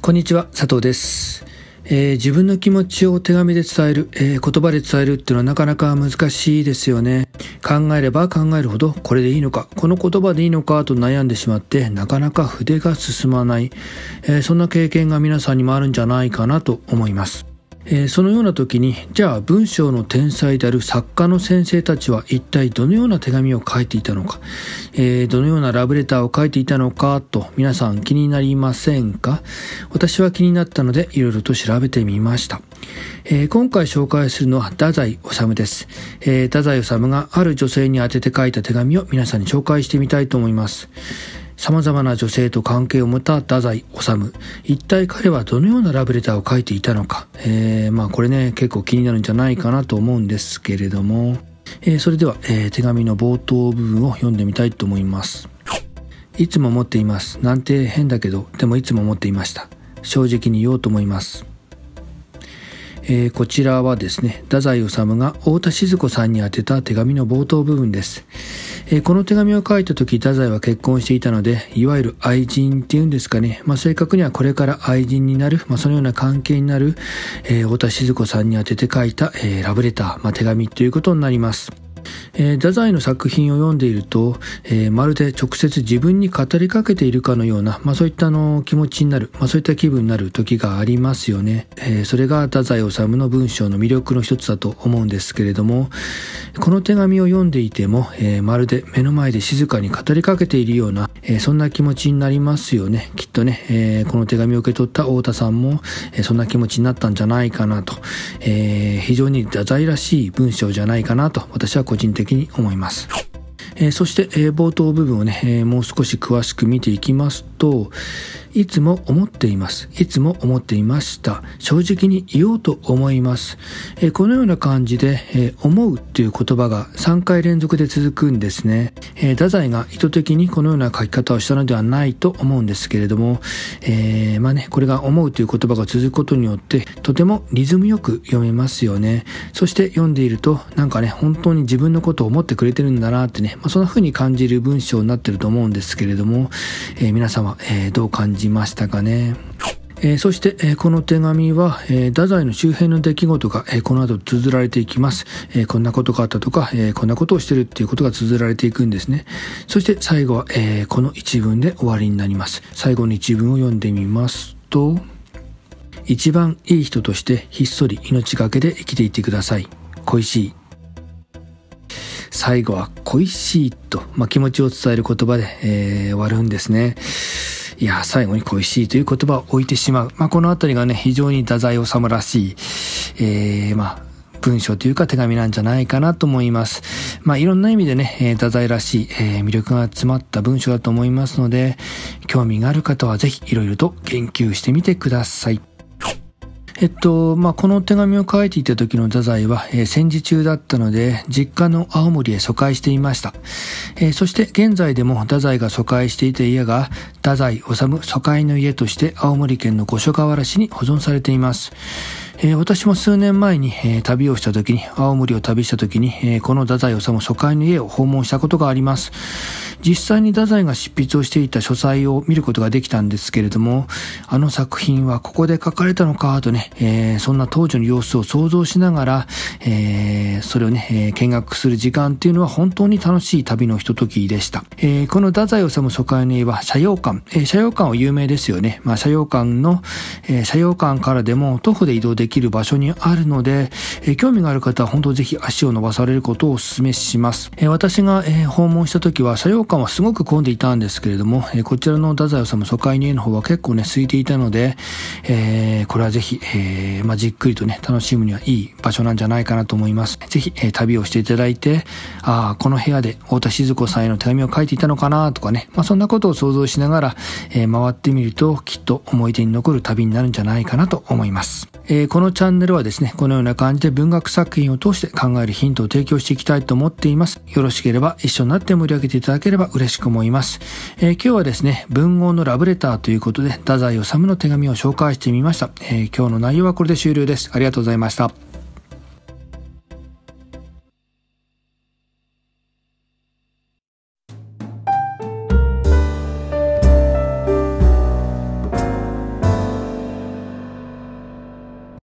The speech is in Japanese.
こんにちは、佐藤です。えー、自分の気持ちを手紙で伝える、えー、言葉で伝えるっていうのはなかなか難しいですよね。考えれば考えるほど、これでいいのか、この言葉でいいのかと悩んでしまって、なかなか筆が進まない。えー、そんな経験が皆さんにもあるんじゃないかなと思います。えー、そのような時にじゃあ文章の天才である作家の先生たちは一体どのような手紙を書いていたのか、えー、どのようなラブレターを書いていたのかと皆さん気になりませんか私は気になったのでいろいろと調べてみました、えー、今回紹介するのは太宰治です、えー、太宰治がある女性に宛てて書いた手紙を皆さんに紹介してみたいと思います様々な女性と関係を持った太宰治。一体彼はどのようなラブレターを書いていたのか。えー、まあこれね、結構気になるんじゃないかなと思うんですけれども。えー、それでは、えー、手紙の冒頭部分を読んでみたいと思います。いつも持っています。なんて変だけど、でもいつも思っていました。正直に言おうと思います。えー、こちらはですね、太宰治が太田静子さんに宛てた手紙の冒頭部分です。えー、この手紙を書いた時、太宰は結婚していたので、いわゆる愛人っていうんですかね、まあ、正確にはこれから愛人になる、まあ、そのような関係になる、えー、太田静子さんに宛てて書いた、えー、ラブレター、まあ、手紙ということになります。えー、太宰の作品を読んでいると、えー、まるで直接自分に語りかけているかのような、まあ、そういったの気持ちになる、まあ、そういった気分になる時がありますよね、えー、それが太宰治の文章の魅力の一つだと思うんですけれどもこの手紙を読んでいても、えまるで目の前で静かに語りかけているような、えそんな気持ちになりますよねきっとね、えこの手紙を受け取った太田さんも、えそんな気持ちになったんじゃないかなと、え非常に太宰らしい文章じゃないかなと私は個人的的に思います。えー、そして、えー、冒頭部分をね、えー、もう少し詳しく見ていきますと、いつも思っています。いつも思っていました。正直に言おうと思います。えこのような感じで、え思うっていう言葉が3回連続で続くんですね。え太宰が意図的にこのような書き方をしたのではないと思うんですけれども、えー、まあね、これが思うという言葉が続くことによって、とてもリズムよく読めますよね。そして読んでいると、なんかね、本当に自分のことを思ってくれてるんだなってね、まあ、そんな風に感じる文章になってると思うんですけれども、えー、皆様、えー、どう感じじましたかね。えー、そして、えー、この手紙は、えー、太宰の周辺の出来事が、えこの後綴られていきます。えこんなことがあったとか、えこんなことをしてるっていうことが綴られていくんですね。そして最後は、えこの一文で終わりになります。最後の一文を読んでみますと、一番いい人としてひっそり命がけで生きていってください。恋しい。最後は恋しいと、まあ、気持ちを伝える言葉で、えー、終わるんですね。いや、最後に恋しいという言葉を置いてしまう。まあ、このあたりがね、非常に太宰治らしい、えー、まあ、文章というか手紙なんじゃないかなと思います。まあいろんな意味でね、えー、太宰らしい、えー、魅力が詰まった文章だと思いますので、興味がある方はぜひいろいろと研究してみてください。えっと、まあ、この手紙を書いていた時の太宰は、えー、戦時中だったので、実家の青森へ疎開していました。えー、そして現在でも太宰が疎開していた家が、太宰治疎開の家として青森県の五所川原市に保存されています。えー、私も数年前に、えー、旅をした時に、青森を旅した時に、えー、この太宰治疎開の家を訪問したことがあります。実際に太宰が執筆をしていた書斎を見ることができたんですけれども、あの作品はここで書かれたのかとね、えー、そんな当時の様子を想像しながら、えー、それをね、えー、見学する時間っていうのは本当に楽しい旅のひと時でした。えー、この太宰治疎開の絵は、斜陽館、えー、斜陽館は有名ですよね。まあ、斜陽館の、えー、斜陽館からでも徒歩で移動できる場所にあるので、えー、興味がある方は本当ぜひ足を伸ばされることをお勧めします。えー、私が、えー、訪問した時は、館館はすごく混んでいたんですけれども、えー、こちらの太宰治初回入の方は結構ね、空いていたので、えー、これはぜひ、えー、まあ、じっくりとね、楽しむにはいい場所なんじゃないかなと思います。ぜひ、えー、旅をしていただいて、ああ、この部屋で太田静子さんへの手紙を書いていたのかなとかね、まあ、そんなことを想像しながら、えー、回ってみると、きっと思い出に残る旅になるんじゃないかなと思います。えー、このチャンネルはですね、このような感じで文学作品を通して考えるヒントを提供していきたいと思っています。よろしければ一緒になって盛り上げていただければば嬉しく思います。えー、今日はですね、文豪のラブレターということで、太宰治の手紙を紹介してみました。えー、今日の内容はこれで終了です。ありがとうございました。